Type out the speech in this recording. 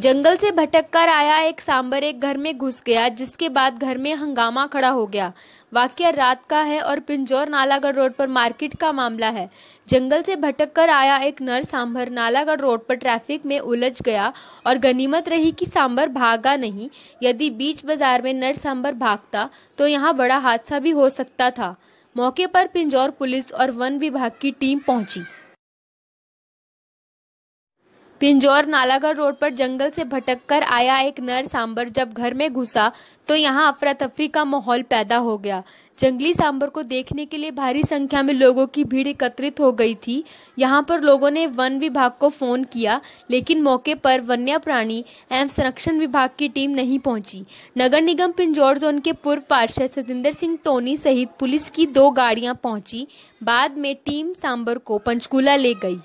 जंगल से भटक कर आया एक सांबर एक घर में घुस गया जिसके बाद घर में हंगामा खड़ा हो गया वाक्य रात का है और पिंजौर नालागढ़ रोड पर मार्केट का मामला है जंगल से भटक कर आया एक नर सांभर नालागढ़ रोड पर ट्रैफिक में उलझ गया और गनीमत रही कि सांबर भागा नहीं यदि बीच बाजार में नर सांबर भागता तो यहाँ बड़ा हादसा भी हो सकता था मौके पर पिंजौर पुलिस और वन विभाग की टीम पहुंची पिंजौर नालागढ़ रोड पर जंगल से भटक कर आया एक नर सांबर जब घर में घुसा तो यहां अफरा तफरी का माहौल पैदा हो गया जंगली सांबर को देखने के लिए भारी संख्या में लोगों की भीड़ एकत्रित हो गई थी यहां पर लोगों ने वन विभाग को फोन किया लेकिन मौके पर वन्य प्राणी एवं संरक्षण विभाग की टीम नहीं पहुंची नगर निगम पिंजौर जोन के पूर्व पार्षद सतेंद्र सिंह टोनी सहित पुलिस की दो गाड़ियां पहुंची बाद में टीम सांबर को पंचकूला ले गई